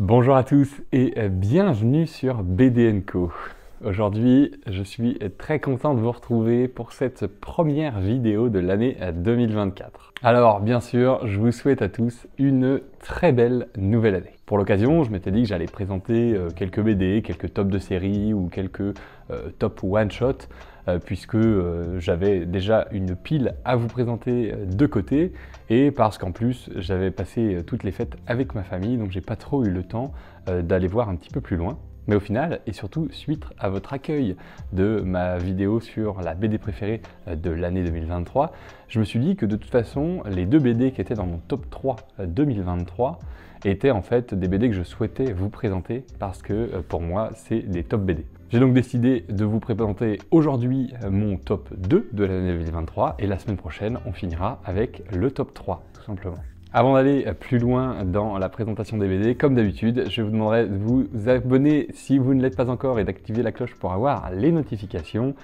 Bonjour à tous et bienvenue sur BDN Aujourd'hui, je suis très content de vous retrouver pour cette première vidéo de l'année 2024. Alors, bien sûr, je vous souhaite à tous une très belle nouvelle année. Pour l'occasion, je m'étais dit que j'allais présenter euh, quelques BD, quelques tops de séries ou quelques tops euh, top one-shot euh, puisque euh, j'avais déjà une pile à vous présenter euh, de côté et parce qu'en plus j'avais passé toutes les fêtes avec ma famille donc j'ai pas trop eu le temps d'aller voir un petit peu plus loin. Mais au final, et surtout suite à votre accueil de ma vidéo sur la BD préférée de l'année 2023, je me suis dit que de toute façon, les deux BD qui étaient dans mon top 3 2023 étaient en fait des BD que je souhaitais vous présenter parce que pour moi, c'est des top BD. J'ai donc décidé de vous présenter aujourd'hui euh, mon top 2 de l'année 2023 et la semaine prochaine on finira avec le top 3 tout simplement. Avant d'aller euh, plus loin dans la présentation des BD, comme d'habitude, je vous demanderai de vous abonner si vous ne l'êtes pas encore et d'activer la cloche pour avoir les notifications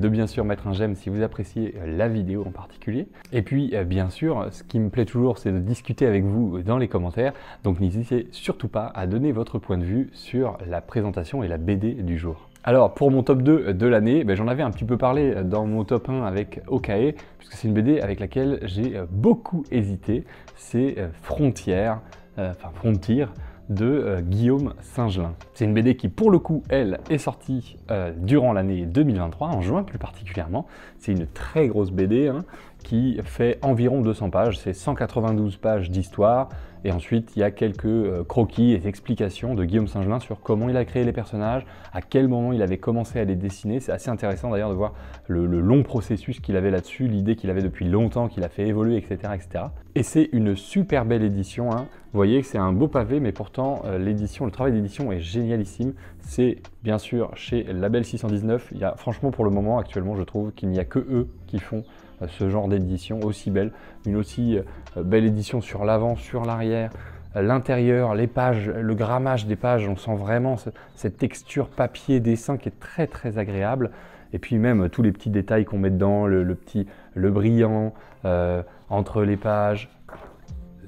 de bien sûr mettre un j'aime si vous appréciez euh, la vidéo en particulier. Et puis bien sûr, ce qui me plaît toujours, c'est de discuter avec vous dans les commentaires. Donc n'hésitez surtout pas à donner votre point de vue sur la présentation et la BD du jour. Alors pour mon top 2 de l'année, ben, j'en avais un petit peu parlé dans mon top 1 avec Okae, puisque c'est une BD avec laquelle j'ai euh, beaucoup hésité, c'est euh, Frontières, euh, enfin Frontier de Guillaume saint Singelin. C'est une BD qui, pour le coup, elle, est sortie durant l'année 2023, en juin plus particulièrement. C'est une très grosse BD, hein, qui fait environ 200 pages, c'est 192 pages d'histoire, et ensuite il y a quelques euh, croquis et explications de Guillaume Saint-Gelin sur comment il a créé les personnages, à quel moment il avait commencé à les dessiner, c'est assez intéressant d'ailleurs de voir le, long processus qu'il avait là-dessus, l'idée qu'il avait depuis longtemps, qu'il a fait évoluer, etc. etc. Et c'est une super belle édition, hein. vous voyez que c'est un beau pavé, mais pourtant euh, l'édition, le travail d'édition est génialissime, c'est bien sûr chez Label 619, il y a franchement pour le moment actuellement je trouve qu'il n'y a que eux qui font euh, ce genre d'édition aussi belle. Une aussi euh, belle édition sur l'avant, sur l'arrière, l'intérieur, les pages, le grammage des pages, on sent vraiment cette texture papier dessin qui est très très agréable. Et puis même euh, tous les petits détails qu'on met dedans, le, petit, le brillant entre les pages.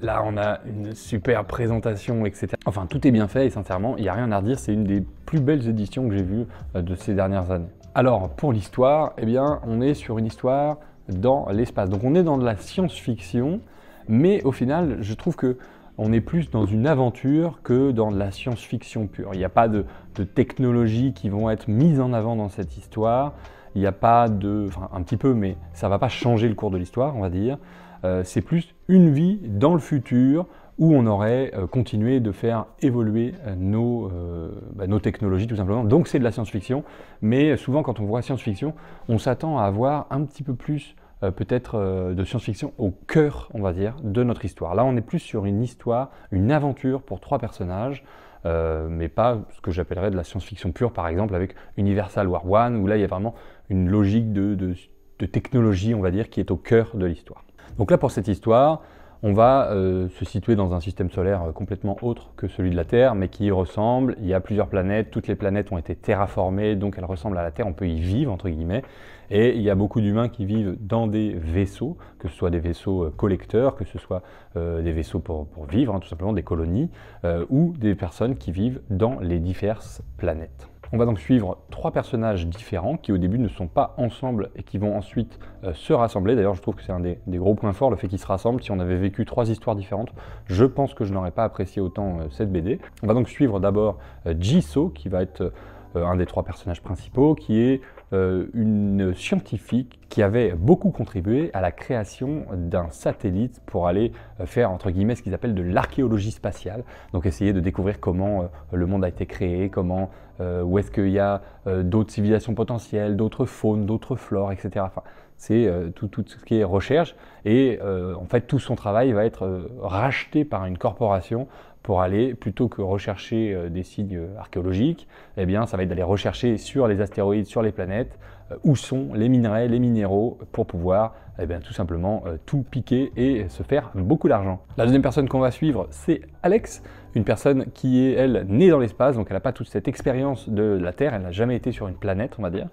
Là, on a une super présentation, etc. Enfin, tout est bien fait et sincèrement, il n'y a rien à redire. C'est une des plus belles éditions que j'ai vues de ces dernières années. Alors, pour l'histoire, eh bien, on est sur une histoire dans l'espace. Donc on est dans de la science-fiction, mais au final, je trouve que on est plus dans une aventure que dans de la science-fiction pure. Il n'y a pas de, technologies qui vont être mises en avant dans cette histoire. Il n'y a pas de... Enfin, un petit peu, mais ça ne va pas changer le cours de l'histoire, on va dire. Euh, c'est plus une vie dans le futur, où on aurait euh, continué de faire évoluer euh, euh, bah, nos, technologies tout simplement. Donc c'est de la science-fiction, mais souvent quand on voit science-fiction, on s'attend à avoir un petit peu plus peut-être de science-fiction au cœur, on va dire, de notre histoire. Là, on est plus sur une histoire, une aventure pour trois personnages, mais pas ce que j'appellerais de la science-fiction pure, par exemple, avec Universal War One, où là, il y a vraiment une logique de, de technologie, on va dire, qui est au cœur de l'histoire. Donc là, pour cette histoire, on va euh, se situer dans un système solaire euh, complètement autre que celui de la Terre, mais qui y ressemble. Il y a plusieurs planètes, toutes les planètes ont été terraformées, donc elles ressemblent à la Terre, on peut y vivre, entre guillemets. Et il y a beaucoup d'humains qui vivent dans des vaisseaux, que ce soit des vaisseaux euh, collecteurs, que ce soit des vaisseaux pour, vivre, hein, tout simplement des colonies, ou des personnes qui vivent dans les diverses planètes. On va donc suivre trois personnages différents qui au début ne sont pas ensemble et qui vont ensuite euh, se rassembler. D'ailleurs, je trouve que c'est un des, gros points forts, le fait qu'ils se rassemblent. Si on avait vécu trois histoires différentes, je pense que je n'aurais pas apprécié autant euh, cette BD. On va donc suivre d'abord euh, qui va être un des trois personnages principaux, qui est euh, une scientifique qui avait beaucoup contribué à la création d'un satellite pour aller euh, faire entre guillemets ce qu'ils appellent de l'archéologie spatiale. Donc essayer de découvrir comment euh, le monde a été créé, comment où est-ce qu'il y a d'autres civilisations potentielles, d'autres faunes, d'autres flores, etc. c'est tout, tout, ce qui est recherche. Et en fait, tout son travail va être racheté par une corporation pour aller, plutôt que rechercher euh, des signes euh, archéologiques, eh bien, ça va être d'aller rechercher sur les astéroïdes, sur les planètes, euh, où sont les minerais, les minéraux, pour pouvoir eh bien, tout simplement tout piquer et se faire beaucoup d'argent. La deuxième personne qu'on va suivre, c'est Alex, une personne qui est, elle, née dans l'espace, donc elle n'a pas toute cette expérience de la Terre, elle n'a jamais été sur une planète, on va dire.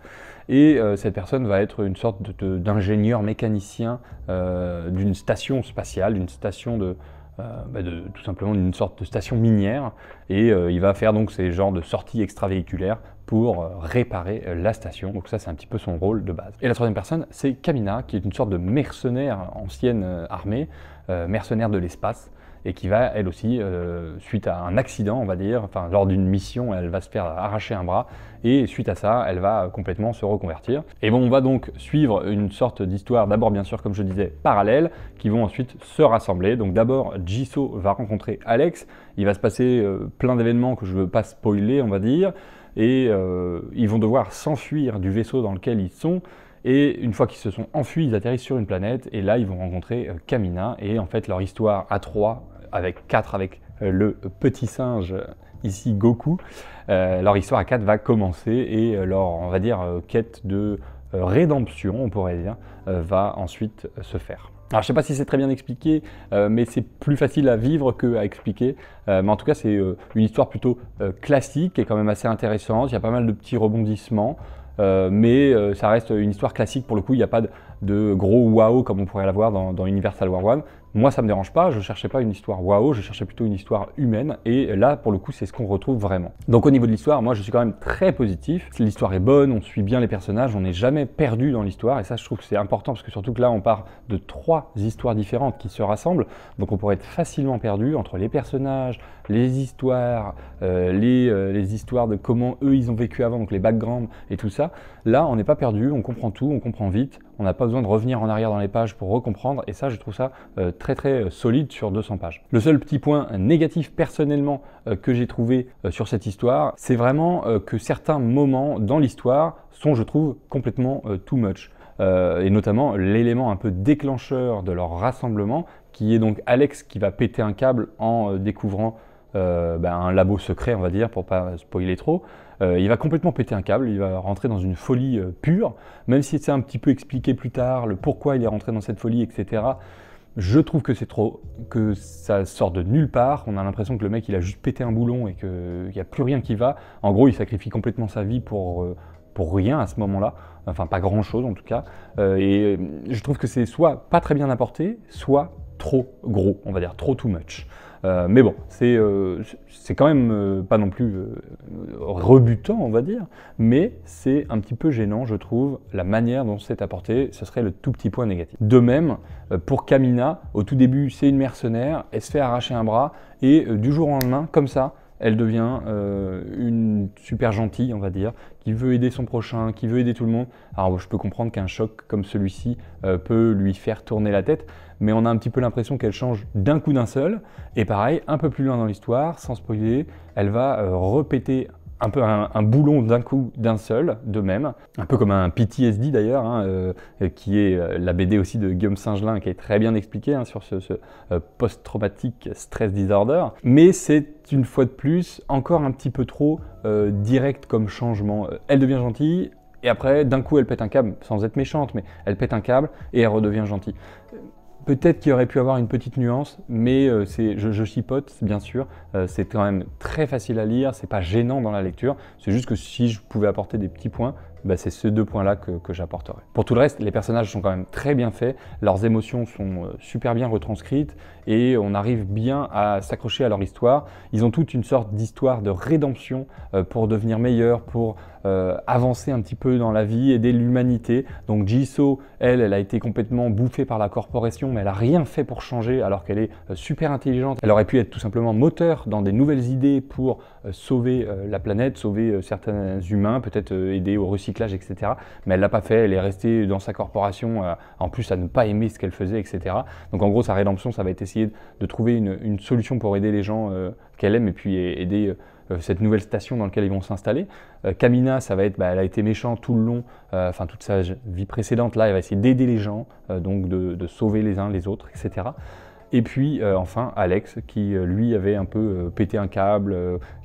Et cette personne va être une sorte d'ingénieur mécanicien d'une station spatiale, d'une station de, euh, bah, de, tout simplement une sorte de station minière et euh, il va faire donc ces genres de sorties extravéhiculaires pour euh, réparer la station. Donc ça, c'est un petit peu son rôle de base. Et la troisième personne, c'est Kamina, qui est une sorte de mercenaire ancienne armée, mercenaire de l'espace, et qui va, elle aussi, euh, suite à un accident, on va dire, enfin, lors d'une mission, elle va se faire arracher un bras, et suite à ça, elle va complètement se reconvertir. Et bon, on va donc suivre une sorte d'histoire, d'abord bien sûr, comme je disais, parallèle, qui vont ensuite se rassembler. Donc d'abord, Jiso va rencontrer Alex, il va se passer euh, plein d'événements que je ne veux pas spoiler, on va dire, et euh, ils vont devoir s'enfuir du vaisseau dans lequel ils sont. Et une fois qu'ils se sont enfuis, ils atterrissent sur une planète et là ils vont rencontrer Kamina et en fait leur histoire à trois avec 4 avec euh, le petit singe ici Goku, euh, leur histoire à 4 va commencer et euh, leur, on va dire, quête de rédemption, on pourrait dire, va ensuite se faire. Alors je sais pas si c'est très bien expliqué, mais c'est plus facile à vivre qu'à expliquer. mais en tout cas, c'est une histoire plutôt classique et quand même assez intéressante. Il y a pas mal de petits rebondissements, mais ça reste une histoire classique pour le coup. Il n'y a pas de, gros waouh comme on pourrait l'avoir dans, dans Universal War One. Moi, ça me dérange pas, je cherchais pas une histoire waouh, je cherchais plutôt une histoire humaine, et là, pour le coup, c'est ce qu'on retrouve vraiment. Donc, au niveau de l'histoire, moi, je suis quand même très positif. L'histoire est bonne, on suit bien les personnages, on n'est jamais perdu dans l'histoire, et ça, je trouve que c'est important, parce que surtout que là, on part de trois histoires différentes qui se rassemblent, donc on pourrait être facilement perdu entre les personnages, les histoires, euh, les, euh, les histoires de comment eux, ils ont vécu avant, donc les backgrounds et tout ça. Là, on n'est pas perdu, on comprend tout, on comprend vite, on n'a pas besoin de revenir en arrière dans les pages pour recomprendre, et ça, je trouve ça euh, très très euh, solide sur 200 pages. Le seul petit point négatif personnellement euh, que j'ai trouvé sur cette histoire, c'est vraiment que certains moments dans l'histoire sont, je trouve, complètement too much. et notamment l'élément un peu déclencheur de leur rassemblement, qui est donc Alex qui va péter un câble en découvrant ben, un labo secret, on va dire, pour pas spoiler trop. Euh, il va complètement péter un câble, il va rentrer dans une folie euh, pure, même si c'est un petit peu expliqué plus tard, le pourquoi il est rentré dans cette folie, etc. Je trouve que c'est trop, que ça sort de nulle part. On a l'impression que le mec, il a juste pété un boulon et qu'il n'y a plus rien qui va. En gros, il sacrifie complètement sa vie pour, euh, pour rien à ce moment-là. Enfin, pas grand-chose en tout cas. et je trouve que c'est soit pas très bien apporté, soit trop gros, on va dire trop too much. Euh, mais bon, c'est euh, quand même euh, pas non plus rebutant, on va dire, mais c'est un petit peu gênant, je trouve, la manière dont c'est apporté, ce serait le tout petit point négatif. De même, pour Kamina, au tout début, c'est une mercenaire, elle se fait arracher un bras, et du jour au lendemain, comme ça, elle devient une super gentille, on va dire, qui veut aider son prochain, qui veut aider tout le monde. Alors je peux comprendre qu'un choc comme celui-ci peut lui faire tourner la tête, mais on a un petit peu l'impression qu'elle change d'un coup d'un seul. Et pareil, un peu plus loin dans l'histoire, sans spoiler, elle va euh, répéter repéter un peu un, boulon d'un coup, d'un seul, de même. Un peu comme un PTSD d'ailleurs, hein, euh, euh, qui est la BD aussi de Guillaume Singelin, qui est très bien expliqué hein, sur ce, post traumatique stress disorder. Mais c'est une fois de plus encore un petit peu trop direct comme changement. Elle devient gentille, et après, d'un coup, elle pète un câble, sans être méchante, mais elle pète un câble et elle redevient gentille. Peut-être qu'il aurait pu avoir une petite nuance, mais euh, c'est, je, chipote, bien sûr. Euh, c'est quand même très facile à lire, c'est pas gênant dans la lecture. C'est juste que si je pouvais apporter des petits points, bah, c'est ces deux points-là que, j'apporterai. Pour tout le reste, les personnages sont quand même très bien faits, leurs émotions sont euh, super bien retranscrites et on arrive bien à s'accrocher à leur histoire. Ils ont toute une sorte d'histoire de rédemption euh, pour devenir meilleurs, pour euh, avancer un petit peu dans la vie, aider l'humanité. Donc Jisoo, elle, elle a été complètement bouffée par la corporation, mais elle n'a rien fait pour changer alors qu'elle est super intelligente. Elle aurait pu être tout simplement moteur dans des nouvelles idées pour sauver la planète, sauver certains humains, peut-être aider au recyclage etc. Mais elle l'a pas fait, elle est restée dans sa corporation, euh, en plus à ne pas aimer ce qu'elle faisait, etc. Donc en gros, sa rédemption, ça va être essayer de trouver une, solution pour aider les gens euh, qu'elle aime et puis aider euh, cette nouvelle station dans laquelle ils vont s'installer. Kamina, ça va être, bah, elle a été méchante tout le long, enfin toute sa vie précédente, là, elle va essayer d'aider les gens, donc de, sauver les uns les autres, etc. Et puis euh, enfin Alex qui euh, lui avait un peu euh, pété un câble,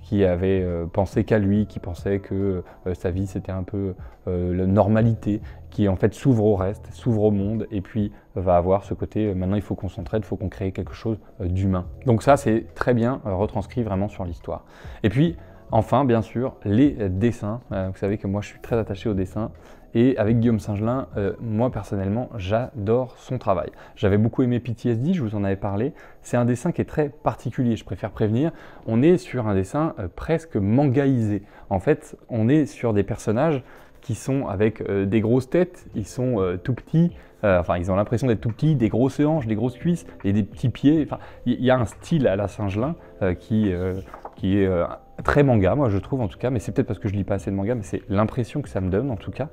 qui avait pensé qu'à lui, qui pensait que sa vie c'était un peu la normalité, qui en fait s'ouvre au reste, s'ouvre au monde et puis va avoir ce côté maintenant il faut qu'on s'entraide, il faut qu'on crée quelque chose d'humain. Donc ça c'est très bien retranscrit vraiment sur l'histoire. Et puis Enfin, bien sûr, les dessins. vous savez que moi, je suis très attaché aux dessin. Et avec Guillaume Singelin, euh, moi personnellement, j'adore son travail. J'avais beaucoup aimé PTSD, je vous en avais parlé. C'est un dessin qui est très particulier, je préfère prévenir. On est sur un dessin euh, presque mangaïsé. En fait, on est sur des personnages qui sont avec euh, des grosses têtes, ils sont tout petits, enfin ils ont l'impression d'être tout petits, des grosses hanches, des grosses cuisses et des petits pieds. Enfin, il y, a un style à la Singelin qui, qui est très manga, moi je trouve en tout cas, mais c'est peut-être parce que je lis pas assez de manga, mais c'est l'impression que ça me donne en tout cas.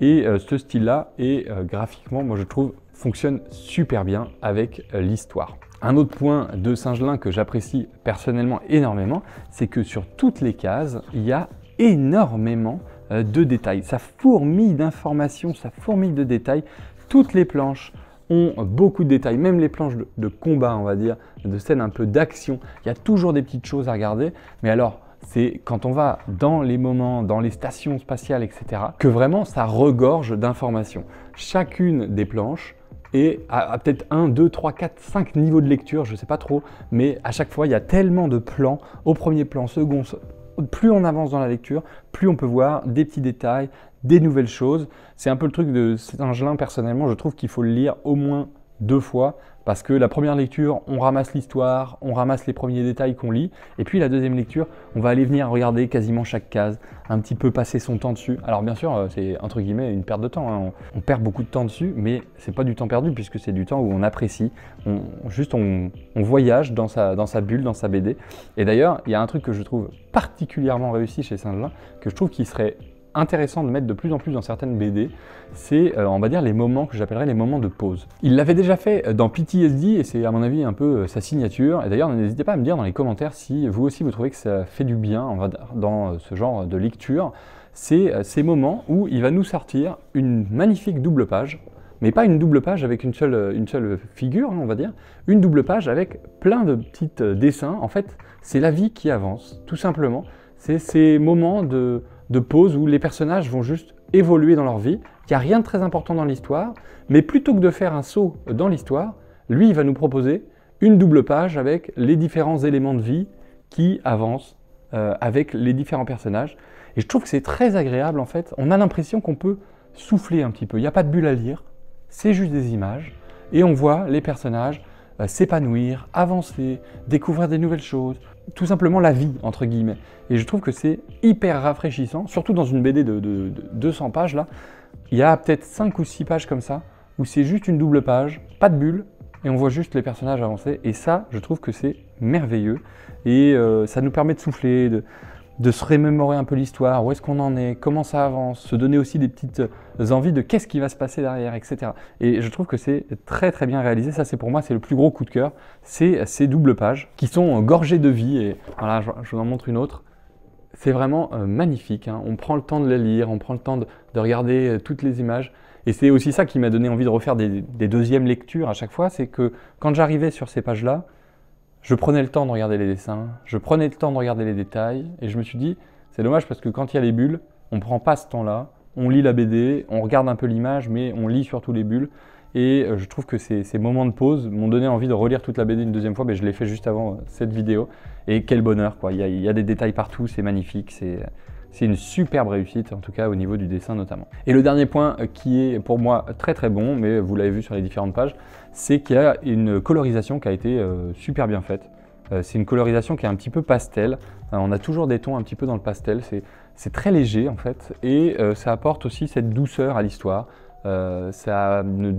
Et euh, ce style-là, est euh, graphiquement, moi je trouve, fonctionne super bien avec euh, l'histoire. Un autre point de saint Singelin que j'apprécie personnellement énormément, c'est que sur toutes les cases, il y a énormément de détails. Ça fourmille d'informations, ça fourmille de détails. Toutes les planches, ont beaucoup de détails, même les planches de combat, on va dire, de scènes un peu d'action. Il y a toujours des petites choses à regarder, mais alors c'est quand on va dans les moments, dans les stations spatiales, etc., que vraiment ça regorge d'informations. Chacune des planches est à, peut-être 1, 2, 3, 4, 5 niveaux de lecture, je ne sais pas trop, mais à chaque fois, il y a tellement de plans, au premier plan, second, plus on avance dans la lecture, plus on peut voir des petits détails, des nouvelles choses. C'est un peu le truc de Saint-Gelin, personnellement, je trouve qu'il faut le lire au moins deux fois parce que la première lecture, on ramasse l'histoire, on ramasse les premiers détails qu'on lit, et puis la deuxième lecture, on va aller venir regarder quasiment chaque case, un petit peu passer son temps dessus. Alors bien sûr, euh, c'est entre guillemets une perte de temps, hein. on, perd beaucoup de temps dessus, mais c'est pas du temps perdu puisque c'est du temps où on apprécie, on, juste on, voyage dans sa, dans sa bulle, dans sa BD. Et d'ailleurs, il y a un truc que je trouve particulièrement réussi chez Saint-Gelin, que je trouve qui serait intéressant de mettre de plus en plus dans certaines BD, c'est euh, on va dire les moments que j'appellerais les moments de pause. Il l'avait déjà fait euh, dans PTSD et c'est à mon avis un peu euh, sa signature. Et d'ailleurs n'hésitez pas à me dire dans les commentaires si vous aussi vous trouvez que ça fait du bien on dans ce genre de lecture. C'est ces moments où il va nous sortir une magnifique double page, mais pas une double page avec une seule, une seule figure, hein, on va dire, une double page avec plein de petits dessins. En fait, c'est la vie qui avance, tout simplement. C'est ces moments de de pause où les personnages vont juste évoluer dans leur vie. Il n'y a rien de très important dans l'histoire, mais plutôt que de faire un saut dans l'histoire, lui, il va nous proposer une double page avec les différents éléments de vie qui avancent euh, avec les différents personnages. Et je trouve que c'est très agréable en fait. On a l'impression qu'on peut souffler un petit peu. Il n'y a pas de bulle à lire, c'est juste des images. Et on voit les personnages euh, s'épanouir, avancer, découvrir des nouvelles choses, tout simplement la vie, entre guillemets. Et je trouve que c'est hyper rafraîchissant, surtout dans une BD de, 200 pages, là. Il y a peut-être 5 ou 6 pages comme ça, où c'est juste une double page, pas de bulle, et on voit juste les personnages avancer. Et ça, je trouve que c'est merveilleux. Et euh, ça nous permet de souffler, de, de se remémorer un peu l'histoire, où est-ce qu'on en est, comment ça avance, se donner aussi des petites euh, envies de qu'est-ce qui va se passer derrière, etc. Et je trouve que c'est très très bien réalisé. Ça, c'est pour moi, c'est le plus gros coup de cœur. C'est ces doubles pages qui sont euh, gorgées de vie. Et voilà, je, vous en montre une autre. C'est vraiment euh, magnifique. Hein. On prend le temps de les lire, on prend le temps de, regarder toutes les images. Et c'est aussi ça qui m'a donné envie de refaire des deuxièmes lectures à chaque fois. C'est que quand j'arrivais sur ces pages-là, je prenais le temps de regarder les dessins, je prenais le temps de regarder les détails, et je me suis dit, c'est dommage parce que quand il y a les bulles, on ne prend pas ce temps-là, on lit la BD, on regarde un peu l'image, mais on lit surtout les bulles. Et euh, je trouve que ces, moments de pause m'ont donné envie de relire toute la BD une deuxième fois, mais je l'ai fait juste avant euh, cette vidéo. Et quel bonheur, quoi. Il a, il y a des détails partout, c'est magnifique, c'est c'est une superbe réussite, en tout cas au niveau du dessin notamment. Et le dernier point euh, qui est pour moi très très bon, mais vous l'avez vu sur les différentes pages, c'est qu'il y a une colorisation qui a été euh, super bien faite. Euh, c'est une colorisation qui est un petit peu pastel. On a toujours des tons un petit peu dans le pastel. C'est très léger en fait. Et ça apporte aussi cette douceur à l'histoire. Ça ne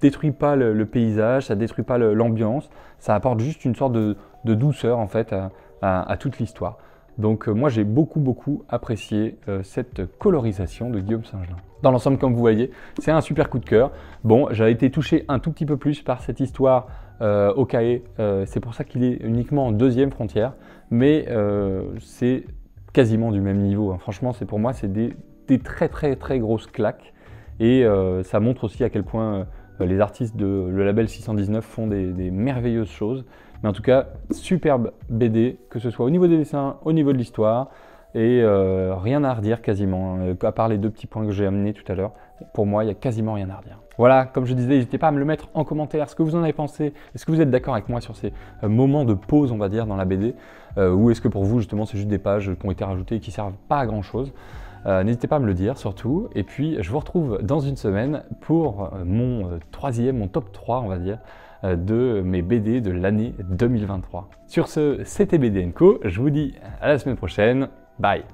détruit pas le, paysage, ça détruit pas l'ambiance, ça apporte juste une sorte de, douceur en fait à toute l'histoire. Donc euh, moi j'ai beaucoup beaucoup apprécié euh, cette colorisation de Guillaume Saint-Gelin. Dans l'ensemble comme vous voyez, c'est un super coup de cœur. Bon, j'ai été touché un tout petit peu plus par cette histoire euh, au cahier, c'est pour ça qu'il est uniquement en deuxième frontière, mais c'est quasiment du même niveau. Hein. Franchement, c'est pour moi c'est des, très très très grosses claques et ça montre aussi à quel point les artistes de le label 619 font des merveilleuses choses mais en tout cas, superbe BD, que ce soit au niveau des dessins, au niveau de l'histoire, et euh, rien à redire quasiment, euh, à part les deux petits points que j'ai amenés tout à l'heure. Pour moi, il n'y a quasiment rien à redire. Voilà, comme je disais, n'hésitez pas à me le mettre en commentaire, ce que vous en avez pensé, est-ce que vous êtes d'accord avec moi sur ces euh, moments de pause, on va dire, dans la BD, ou est-ce que pour vous, justement, c'est juste des pages qui ont été rajoutées et qui servent pas à grand-chose N'hésitez pas à me le dire surtout, et puis je vous retrouve dans une semaine pour mon troisième, mon top 3, on va dire, euh, de mes BD de l'année 2023. Sur ce, c'était BDNCO, je vous dis à la semaine prochaine, bye